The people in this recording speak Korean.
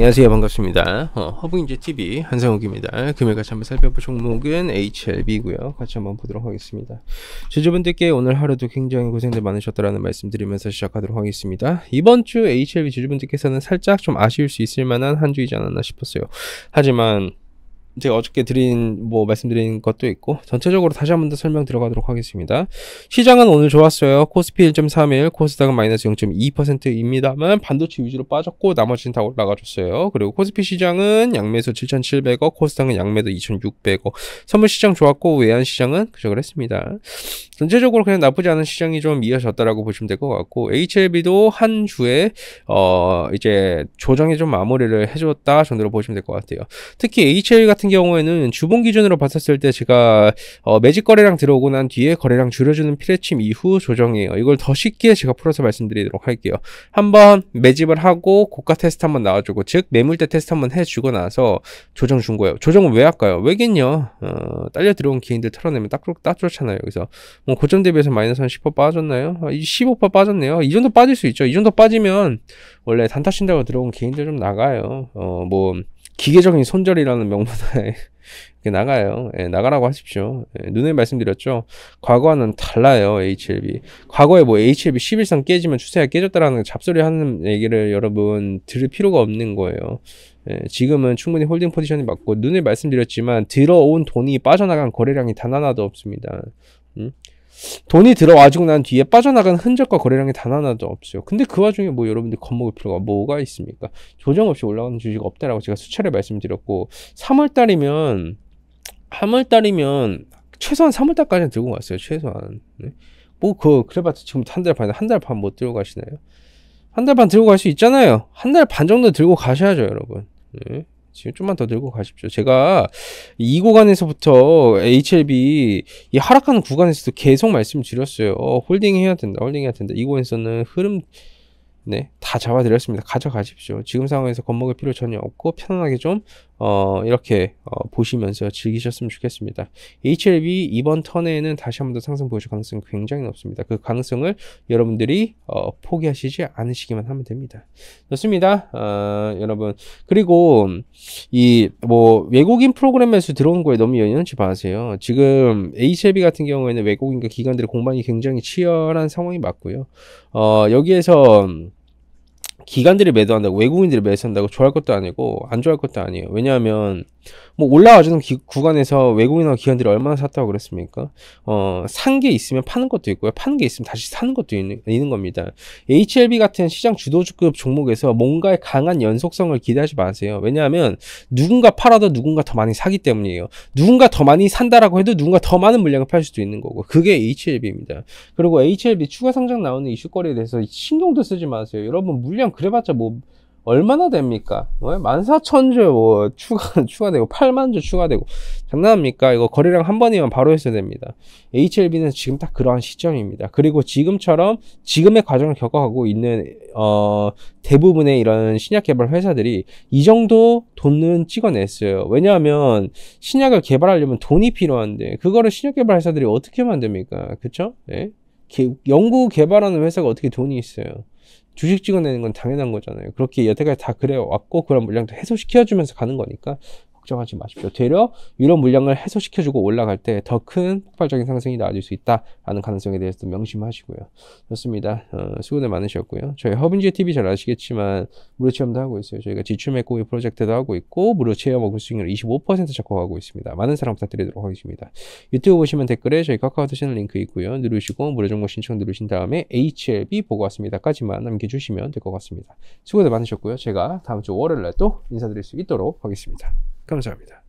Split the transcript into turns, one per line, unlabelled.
안녕하세요 반갑습니다 어, 허브인제 TV 한상욱입니다 금일 같이 한번 살펴볼 종목은 HLB고요 같이 한번 보도록 하겠습니다 제주분들께 오늘 하루도 굉장히 고생들 많으셨다라는 말씀드리면서 시작하도록 하겠습니다 이번 주 HLB 제주분들께서는 살짝 좀 아쉬울 수 있을 만한 한 주이지 않았나 싶었어요 하지만 제가 어저께 드린 뭐 말씀드린 것도 있고 전체적으로 다시 한번 더 설명 들어가도록 하겠습니다. 시장은 오늘 좋았어요. 코스피 1.31, 코스닥은 마이너스 0.2%입니다만 반도체 위주로 빠졌고 나머지는 다 올라가줬어요. 그리고 코스피 시장은 양매수 7,700억, 코스닥은 양매도 2,600억. 선물 시장 좋았고 외환 시장은 그저그랬습니다 전체적으로 그냥 나쁘지 않은 시장이 좀 이어졌다라고 보시면 될 것 같고 HLB도 한 주에 어 이제 조정에좀 마무리를 해줬다 정도로 보시면 될 것 같아요. 특히 HL 같은 같은 경우에는 주봉 기준으로 봤었을 때 제가 어, 매직 거래량 들어오고 난 뒤에 거래량 줄여주는 피레침 이후 조정이에요. 이걸 더 쉽게 제가 풀어서 말씀드리도록 할게요. 한번 매집을 하고 고가 테스트 한번 나와주고 즉 매물대 테스트 한번 해주고 나서 조정 준 거예요. 조정은 왜 할까요? 왜겠냐? 어, 딸려 들어온 개인들 털어내면 딱, 딱 좋잖아요. 그래서뭐 고점 대비해서 마이너스 한10% 빠졌나요? 아, 15% 빠졌네요. 이 정도 빠질 수 있죠. 이 정도 빠지면 원래 단타 신다고 들어온 개인들 좀 나가요. 어, 뭐 기계적인 손절이라는 명분에 나가요. 예, 나가라고 하십시오. 예, 눈에 말씀드렸죠. 과거와는 달라요. HLB. 과거에 뭐 HLB 11선 깨지면 추세가 깨졌다라는 잡소리 하는 얘기를 여러분 들을 필요가 없는 거예요. 예, 지금은 충분히 홀딩 포지션이 맞고 눈에 말씀드렸지만 들어온 돈이 빠져나간 거래량이 단 하나도 없습니다. 음? 돈이 들어와지고 난 뒤에 빠져나간 흔적과 거래량이 단 하나도 없어요. 근데 그 와중에 뭐 여러분들 겁먹을 필요가 뭐가 있습니까? 조정 없이 올라가는 주식 없다라고 제가 수차례 말씀드렸고 3월 달이면 3월 달이면 최소한 3월 달까지는 들고 갔어요. 최소한. 네? 뭐그 그래봤자 지금 한 달 반, 한 달 반 못들어 가시나요? 한 달 반 들고 갈 수 있잖아요. 한 달 반 정도 들고 가셔야죠, 여러분. 네? 지금 좀만 더 들고 가십시오. 제가 이 구간에서부터 HLB 이 하락하는 구간에서도 계속 말씀드렸어요. 어, 홀딩해야 된다. 홀딩해야 된다. 이 구간에서는 흐름 네, 다 잡아드렸습니다. 가져가십시오. 지금 상황에서 겁먹을 필요 전혀 없고 편안하게 좀 어, 이렇게 어, 보시면서 즐기셨으면 좋겠습니다. HLB 이번 턴에는 다시 한번 더 상승 보여 가능성이 굉장히 높습니다. 그 가능성을 여러분들이 어, 포기하시지 않으시기만 하면 됩니다. 좋습니다. 어, 여러분 그리고 이 뭐 외국인 프로그램에서 들어온 거에 너무 연연치 마세요. 지금 HLB 같은 경우에는 외국인과 기관들의 공방이 굉장히 치열한 상황이 맞고요. 어, 여기에서 기관들이 매도한다고 외국인들이 매수한다고 좋아할 것도 아니고 안 좋아할 것도 아니에요. 왜냐하면 뭐 올라와주는 기, 구간에서 외국인과 기관들이 얼마나 샀다고 그랬습니까? 어, 산 게 있으면 파는 것도 있고요. 파는 게 있으면 다시 사는 것도 있는, 있는 겁니다. HLB 같은 시장 주도주급 종목에서 뭔가의 강한 연속성을 기대하지 마세요. 왜냐하면 누군가 팔아도 누군가 더 많이 사기 때문이에요. 누군가 더 많이 산다라고 해도 누군가 더 많은 물량을 팔 수도 있는 거고. 그게 HLB입니다. 그리고 HLB 추가 상장 나오는 이슈거리에 대해서 신경도 쓰지 마세요. 여러분 물량 그래봤자 뭐 얼마나 됩니까? 14,000주 뭐 추가, 추가되고, 8만주 추가되고. 장난합니까? 이거 거래량 한 번이면 바로 했어야 됩니다. HLB는 지금 딱 그러한 시점입니다. 그리고 지금처럼 지금의 과정을 겪어가고 있는, 어, 대부분의 이런 신약 개발 회사들이 이 정도 돈은 찍어냈어요. 왜냐하면 신약을 개발하려면 돈이 필요한데, 그거를 신약 개발 회사들이 어떻게 만듭니까? 그쵸? 예? 네? 연구 개발하는 회사가 어떻게 돈이 있어요? 주식 찍어내는 건 당연한 거잖아요. 그렇게 여태까지 다 그래왔고 그런 물량도 해소시켜주면서 가는 거니까 걱정하지 마십시오. 되려 이런 물량을 해소시켜주고 올라갈 때 더 큰 폭발적인 상승이 나아질 수 있다라는 가능성에 대해서도 명심하시고요. 좋습니다. 어, 수고들 많으셨고요. 저희 허빈지 TV 잘 아시겠지만 무료 체험도 하고 있어요. 저희가 지출매 고위 프로젝트도 하고 있고 무료 체험 어구 수익률 25% 적극하고 있습니다. 많은 사랑 부탁드리도록 하겠습니다. 유튜브 보시면 댓글에 저희 카카오톡 채널 링크 있고요. 누르시고 무료 정보 신청 누르신 다음에 HLB 보고 왔습니다까지만 남겨주시면 될 것 같습니다. 수고들 많으셨고요. 제가 다음 주 월요일에 또 인사드릴 수 있도록 하겠습니다. 감사합니다.